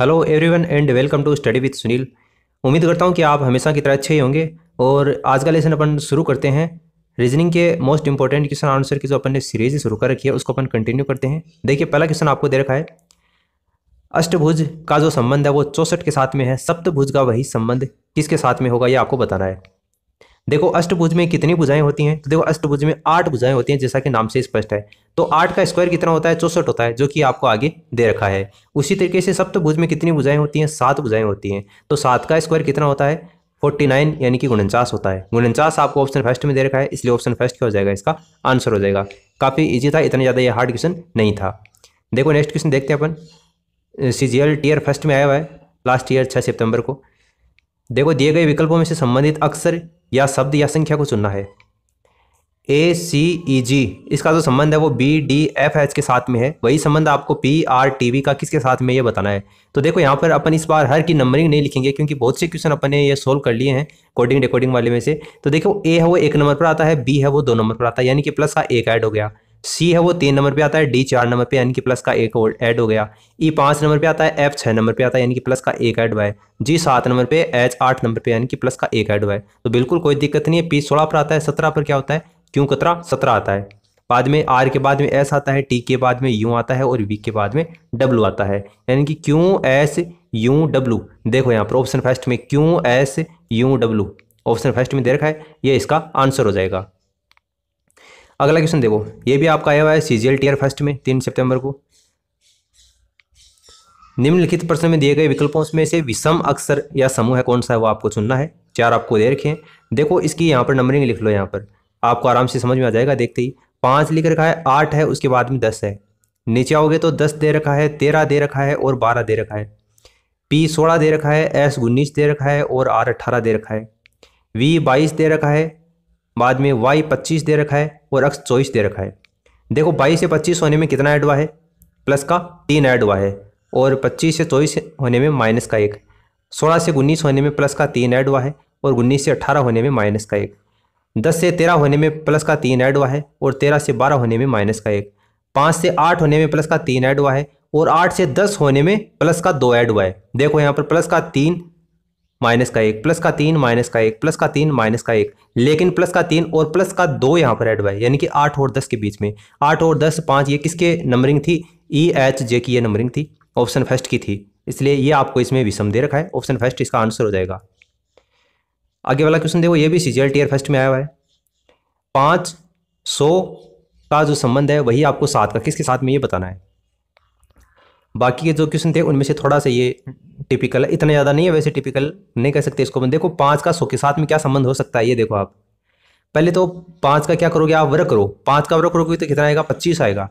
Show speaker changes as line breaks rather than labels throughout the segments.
hello everyone and welcome to study with Sunil उम्मीद करता हूँ कि आप हमेशा की तरह अच्छे ही होंगे और आज का लेसन अपन शुरू करते हैं रीजनिंग के मोस्ट इंपॉर्टेंट क्वेश्चन आंसर की जो अपन ने सीरीज शुरू कर रखी है उसको अपन कंटिन्यू करते हैं देखिए पहला क्वेश्चन आपको दे रखा है अष्टभुज का जो संबंध है वो चौसठ के साथ में है सप्तभुज का वही संबंध किसके साथ में होगा ये आपको बताना है देखो अष्टभुज में कितनी भुजाएं होती हैं तो देखो अष्टभुज में आठ भुजाएं होती हैं जैसा कि नाम से स्पष्ट है तो आठ का स्क्वायर कितना होता है चौसठ होता है जो कि आपको आगे दे रखा है उसी तरीके से सप्तभुज में कितनी भुजाएं होती हैं सात भुजाएं होती हैं तो सात का स्क्वायर कितना होता है फोर्टी नाइन यानी कि उनचास होता है उनचास आपको ऑप्शन फर्स्ट में दे रखा है इसलिए ऑप्शन फर्स्ट क्या हो जाएगा इसका आंसर हो जाएगा काफ़ी ईजी था इतना ज़्यादा ये हार्ड क्वेश्चन नहीं था देखो नेक्स्ट क्वेश्चन देखते हैं अपन C G L tier first में आया हुआ है लास्ट ईयर छः सितंबर को देखो दिए गए विकल्पों में से संबंधित अक्सर या शब्द या संख्या को चुनना है ए सी ई जी इसका जो संबंध है वो बी डी एफ एच के साथ में है वही संबंध आपको पी आर टी वी का किसके साथ में ये बताना है तो देखो यहाँ पर अपन इस बार हर की नंबरिंग नहीं लिखेंगे क्योंकि बहुत से क्वेश्चन अपन ने ये सोल्व कर लिए हैं कोडिंग डिकोडिंग वाले में से तो देखो ए है वो एक नंबर पर आता है बी है वो दो नंबर पर आता है यानी कि प्लस का एक ऐड हो गया सी है वो तीन नंबर पे आता है डी चार नंबर पे यानी कि प्लस का एक ऐड हो गया ई e पांच पाँच नंबर पे आता है एफ छः नंबर पे आता है यानी कि प्लस का एक ऐड हुआ है जी सात नंबर पे एच आठ नंबर पे यानी कि प्लस का एक ऐड हुआ है तो बिल्कुल कोई दिक्कत नहीं है पी सोलह पर आता है सत्रह पर क्या होता है क्यों कतरा सत्रह आता है बाद में आर के बाद में एस आता है टी के बाद में यू आता है और वी के बाद में डब्लू आता है यानी कि क्यू एस यू डब्लू देखो यहाँ पर ऑप्शन फर्स्ट में Q S U W option first में दे रखा है ये इसका आंसर हो जाएगा अगला क्वेश्चन देखो ये भी आपका आया हुआ है सीजीएल टीयर फर्स्ट में तीन सितंबर को निम्नलिखित प्रश्न में दिए गए विकल्पों में से विषम अक्षर या समूह है कौन सा है वो आपको चुनना है चार आपको दे रखे हैं देखो इसकी यहाँ पर नंबरिंग लिख लो यहाँ पर आपको आराम से समझ में आ जाएगा देखते ही पाँच लिख रखा है आठ है उसके बाद में दस है नीचे आओगे तो दस दे रखा है तेरह दे रखा है और बारह दे रखा है पी सोलह दे रखा है एस उन्नीस दे रखा है और आर अट्ठारह दे रखा है वी बाईस दे रखा है बाद में वाई पच्चीस दे रखा है और अक्स चौबीस दे रखा है देखो बाईस से पच्चीस होने में कितना ऐड हुआ है प्लस का तीन ऐड हुआ है और पच्चीस से चौबीस होने में माइनस का एक सोलह से उन्नीस होने में प्लस का तीन ऐड हुआ है और उन्नीस से अट्ठारह होने में माइनस का एक दस से तेरह होने में प्लस का तीन ऐड हुआ है और तेरह से बारह होने में माइनस का एक पाँच से आठ होने में प्लस का तीन ऐड हुआ है और आठ से दस होने में प्लस का दो ऐड हुआ है देखो यहाँ पर प्लस का तीन माइनस का एक प्लस का तीन माइनस का एक प्लस का तीन माइनस का एक लेकिन प्लस का तीन और प्लस का दो यहाँ पर ऐड हुआ है यानी कि आठ और दस के बीच में आठ और दस पाँच ये किसके नंबरिंग थी ई एच जे की ये नंबरिंग थी ऑप्शन फर्स्ट की थी इसलिए ये आपको इसमें विषम दे रखा है ऑप्शन फर्स्ट इसका आंसर हो जाएगा आगे वाला क्वेश्चन देखो ये भी सी जी फर्स्ट में आया हुआ है पाँच सौ का जो संबंध है वही आपको सात का किसके साथ में ये बताना है बाकी के जो क्वेश्चन थे उनमें से थोड़ा सा ये टिपिकल है इतना ज़्यादा नहीं है वैसे टिपिकल नहीं कह सकते इसको देखो पाँच का सो के साथ में क्या संबंध हो सकता है ये देखो आप पहले तो पाँच का क्या करोगे आप वर्क करो पाँच का वर्क करोगे तो कितना आएगा पच्चीस आएगा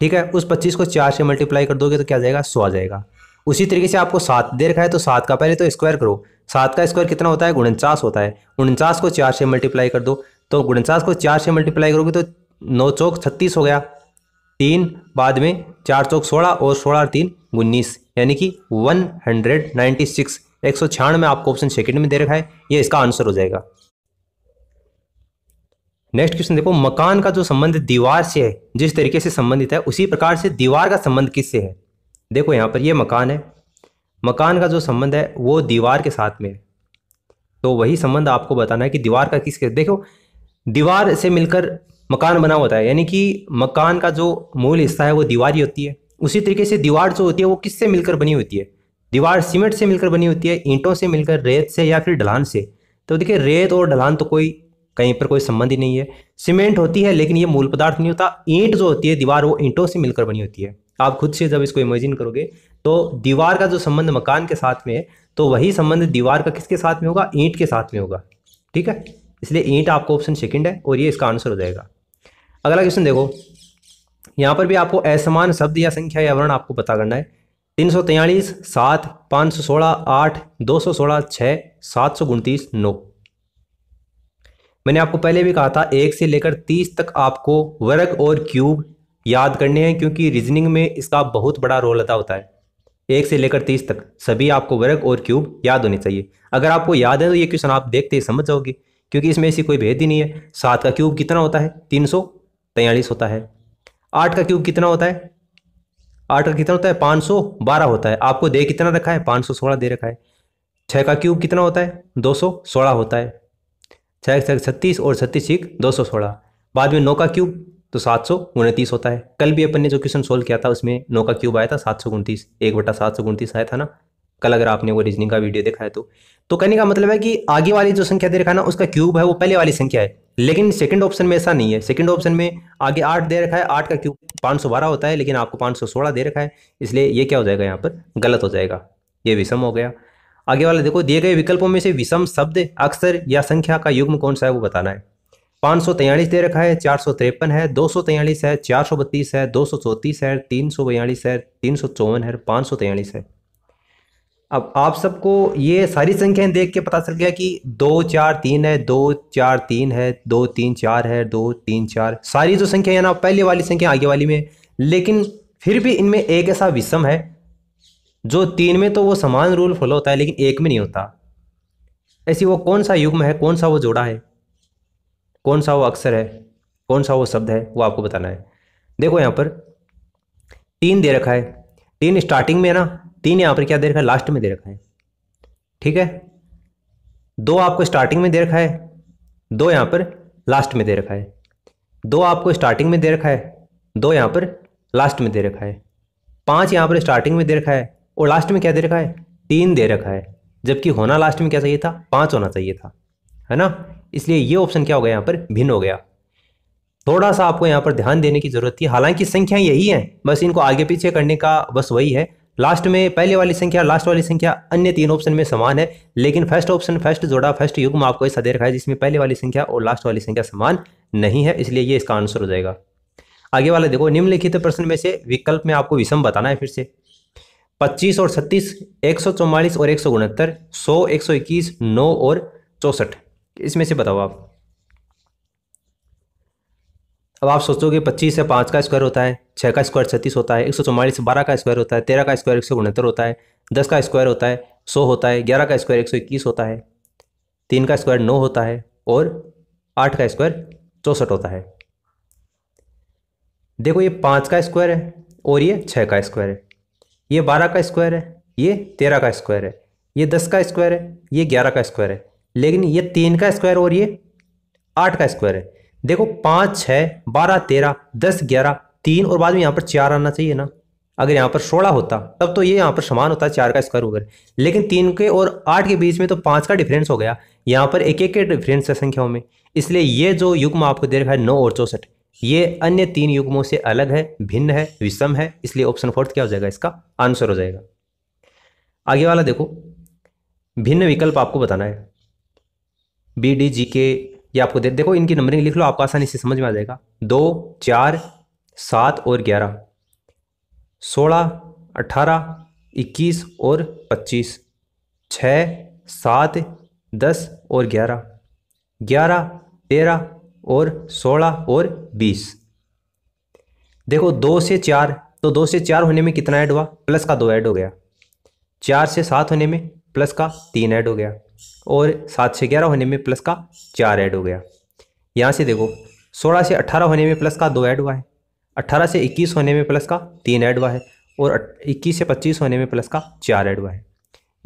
ठीक है उस पच्चीस को चार से मल्टीप्लाई कर दोगे तो क्या जाएगा सौ आ जाएगा उसी तरीके से आपको सात दे रखा है तो सात का पहले तो स्क्वायर करो सात का स्क्वायर कितना होता है उनचास होता है उनचास को चार से मल्टीप्लाई कर दो तो उनचास को चार से मल्टीप्लाई करोगे तो नौ चौक छत्तीस हो गया तीन बाद में चार चौक सोलह और सोलह और तीन उन्नीस यानी कि वन हंड्रेड नाइन्टी सिक्स एक सौ छियानवे आपको ऑप्शन सेकंड में दे रखा है ये इसका आंसर हो जाएगा नेक्स्ट क्वेश्चन देखो मकान का जो संबंध दीवार से है जिस तरीके से संबंधित है उसी प्रकार से दीवार का संबंध किससे है देखो यहाँ पर ये मकान है मकान का जो संबंध है वो दीवार के साथ में है तो वही संबंध आपको बताना है कि दीवार का किसके देखो दीवार से मिलकर मकान बना होता है यानी कि मकान का जो मूल हिस्सा है वो दीवार ही होती है उसी तरीके से दीवार जो होती है वो किससे मिलकर बनी होती है दीवार सीमेंट से मिलकर बनी होती है ईंटों से मिलकर रेत से या फिर ढलान से तो देखिए रेत और ढलान तो कोई कहीं पर कोई संबंध ही नहीं है सीमेंट होती है लेकिन ये मूल पदार्थ नहीं होता ईंट जो होती है दीवार वो ईंटों से मिलकर बनी होती है आप खुद से जब इसको इमेजिन करोगे तो दीवार का जो संबंध मकान के साथ में है तो वही संबंध दीवार का किसके साथ में होगा ईंट के साथ में होगा ठीक है इसलिए ईंट आपका ऑप्शन सेकेंड है और ये इसका आंसर हो जाएगा अगला क्वेश्चन देखो यहाँ पर भी आपको असमान शब्द या संख्या या वर्ण आपको पता करना है तीन सौ तैयलीस सात पाँच सौ सोलह आठ दो सौ सोलह छः सात सौ उनतीस नौ मैंने आपको पहले भी कहा था एक से लेकर तीस तक आपको वर्ग और क्यूब याद करने हैं क्योंकि रीजनिंग में इसका बहुत बड़ा रोल अदा होता है एक से लेकर तीस तक सभी आपको वर्ग और क्यूब याद होने चाहिए अगर आपको याद है तो ये क्वेश्चन आप देखते ही समझ जाओगे क्योंकि इसमें ऐसी कोई भेद ही नहीं है सात का क्यूब कितना होता है तीन सौ तैयलीस होता है आठ का क्यूब कितना होता है आठ का कितना होता है पाँच सौ बारह होता है आपको दे कितना रखा है पाँच सौ सोलह दे रखा है छः का क्यूब कितना होता है दो सौ सोलह होता है छः छः छत्तीस और छत्तीस एक दो सौ सोलह बाद में नौ का क्यूब तो सात सौ उनतीस होता है कल भी अपन ने जो क्वेश्चन सोल्व किया था उसमें नौ का क्यूब आया था सात सौ उनतीस एक बटा सात सौ उनतीस आया था ना कल अगर आपने वो रीजनिंग का वीडियो देखा है तो तो कहने का मतलब है कि आगे वाली जो संख्या दे रखा ना उसका क्यूब है वो पहले वाली संख्या है लेकिन सेकंड ऑप्शन में ऐसा नहीं है सेकंड ऑप्शन में आगे आठ दे रखा है आठ का क्यूब पाँच सौ बारह होता है लेकिन आपको पाँच सौ सोलह दे रखा है इसलिए ये क्या हो जाएगा यहाँ पर गलत हो जाएगा ये विषम हो गया आगे वाला देखो दिए गए विकल्पों में से विषम शब्द अक्सर या संख्या का युग्म कौन सा है वो बताना है पाँच सौ तैयलीस दे रखा है चार सौ तिरपन है दो सौ तैयलीस है चार सौ बत्तीस है दो सौ चौंतीस है तीन सौ बयालीस है तीन सौ चौवन है पाँच सौ तैयलीस है अब आप सबको ये सारी संख्याएं देख के पता चल गया कि दो चार तीन है दो चार तीन है दो तीन चार है दो तीन चार सारी जो संख्या है ना पहले वाली संख्या आगे वाली में लेकिन फिर भी इनमें एक ऐसा विषम है जो तीन में तो वो समान रूल फॉलो होता है लेकिन एक में नहीं होता ऐसी वो कौन सा युग्म है कौन सा वो जोड़ा है कौन सा वो अक्षर है कौन सा वो शब्द है वो आपको बताना है देखो यहाँ पर तीन दे रखा है तीन स्टार्टिंग में है ना तीन यहाँ पर क्या दे रखा है लास्ट में दे रखा है ठीक है दो आपको स्टार्टिंग में दे रखा है दो यहाँ पर लास्ट में दे रखा है दो आपको स्टार्टिंग में दे रखा है दो यहाँ पर लास्ट में दे रखा है पांच यहाँ पर स्टार्टिंग में दे रखा है और लास्ट में क्या दे रखा है तीन दे रखा है जबकि होना लास्ट में क्या चाहिए था पाँच होना चाहिए था है ना इसलिए ये ऑप्शन क्या हो गया यहाँ पर भिन्न हो गया थोड़ा सा आपको यहाँ पर ध्यान देने की जरूरत थी हालांकि संख्या यही है बस इनको आगे पीछे करने का बस वही है लास्ट में पहले वाली संख्या लास्ट वाली संख्या अन्य तीन ऑप्शन में समान है लेकिन फर्स्ट ऑप्शन फर्स्ट जोड़ा फर्स्ट युग्म आपको ऐसा दे रखा है जिसमें पहले वाली संख्या और लास्ट वाली संख्या समान नहीं है इसलिए ये इसका आंसर हो जाएगा आगे वाला देखो निम्नलिखित प्रश्न में से विकल्प में आपको विषम बताना है फिर से पच्चीस और छत्तीस एक सौ चौवालीस और एक सौ उनहत्तर सौ एक सौ इक्कीस नौ और चौसठ इसमें से बताओ आप अब आप सोचोगे पच्चीस से पाँच का स्क्वायर होता है छः का स्क्वायर छत्तीस होता है एक सौ चौवालीस से बारह का स्क्वायर होता है तेरह का स्क्वायर एक सौ उनहत्तर होता है दस का स्क्वायर होता है सौ होता है ग्यारह का स्क्वायर एक सौ इक्कीस होता है तीन का स्क्वायर नौ होता है और आठ का स्क्वायर चौंसठ होता है देखो ये पाँच का स्क्वायर है और ये छः का स्क्वायर है ये बारह का स्क्वायर है ये तेरह का स्क्वायर है ये दस का स्क्वायर है ये ग्यारह का स्क्वायर है लेकिन ये तीन का स्क्वायर और ये आठ का स्क्वायर है देखो पाँच छः बारह तेरह दस ग्यारह तीन और बाद में यहाँ पर चार आना चाहिए ना अगर यहाँ पर सोलह होता तब तो ये यहाँ पर समान होता चार का स्क्वायर वगैरह लेकिन तीन के और आठ के बीच में तो पाँच का डिफरेंस हो गया यहाँ पर एक एक के डिफरेंस है संख्याओं में इसलिए ये जो युग्म आपको दे रखा है नौ और चौसठ ये अन्य तीन युग्मों से अलग है भिन्न है विषम है इसलिए ऑप्शन फोर्थ क्या हो जाएगा इसका आंसर हो जाएगा आगे वाला देखो भिन्न विकल्प आपको बताना है बी डी जी के ये आपको दे देखो इनकी नंबरिंग लिख लो आपको आसानी से समझ में आ जाएगा दो चार सात और ग्यारह सोलह अठारह इक्कीस और पच्चीस छ सात दस और ग्यारह ग्यारह तेरह और सोलह और बीस देखो दो से चार तो दो से चार होने में कितना ऐड हुआ प्लस का दो ऐड हो गया चार से सात होने में प्लस का तीन ऐड हो गया और सात से ग्यारह होने में प्लस का चार ऐड हो गया यहाँ से देखो सोलह से अट्ठारह होने में प्लस का दो ऐड हुआ है अट्ठारह से इक्कीस होने में प्लस का तीन ऐड हुआ है और इक्कीस से पच्चीस होने में प्लस का चार ऐड हुआ है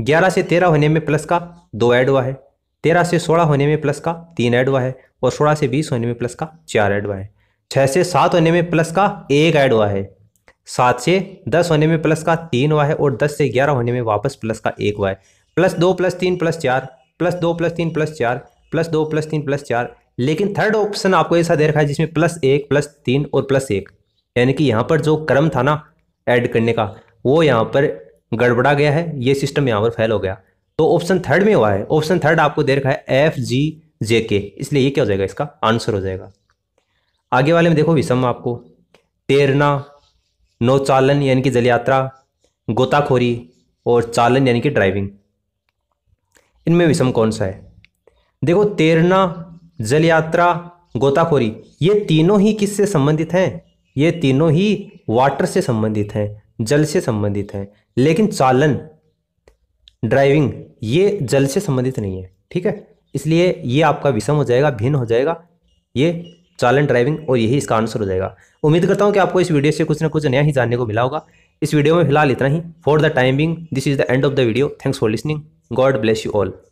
ग्यारह से तेरह होने में प्लस का दो ऐड हुआ है तेरह से सोलह होने में प्लस का तीन ऐड हुआ है और सोलह से बीस होने में प्लस का चार ऐड हुआ है छः से सात होने में प्लस का एक ऐड हुआ है सात से दस होने में प्लस का तीन हुआ है और दस से ग्यारह होने में वापस प्लस का एक हुआ है प्लस दो प्लस तीन प्लस चार प्लस दो प्लस तीन प्लस चार प्लस दो प्लस तीन प्लस चार लेकिन थर्ड ऑप्शन आपको ऐसा दे रखा है जिसमें प्लस एक प्लस तीन और प्लस एक यानी कि यहाँ पर जो क्रम था ना ऐड करने का वो यहाँ पर गड़बड़ा गया है ये सिस्टम यहाँ पर फेल हो गया तो ऑप्शन थर्ड में हुआ है ऑप्शन थर्ड आपको दे रखा है एफ जी जे के इसलिए ये क्या हो जाएगा इसका आंसर हो जाएगा आगे वाले में देखो विषम आपको तैरना नौचालन यानी कि जल यात्रा गोताखोरी और चालन यानी कि ड्राइविंग इनमें विषम कौन सा है देखो तैरना जल यात्रा गोताखोरी ये तीनों ही किससे संबंधित हैं ये तीनों ही वाटर से संबंधित हैं जल से संबंधित हैं लेकिन चालन ड्राइविंग ये जल से संबंधित नहीं है ठीक है इसलिए ये आपका विषम हो जाएगा भिन्न हो जाएगा ये चालन ड्राइविंग और यही इसका आंसर हो जाएगा उम्मीद करता हूँ कि आपको इस वीडियो से कुछ ना कुछ नया ही जानने को मिला होगा इस वीडियो में फिलहाल इतना ही for the timing this is the end of the video thanks for listening god bless you all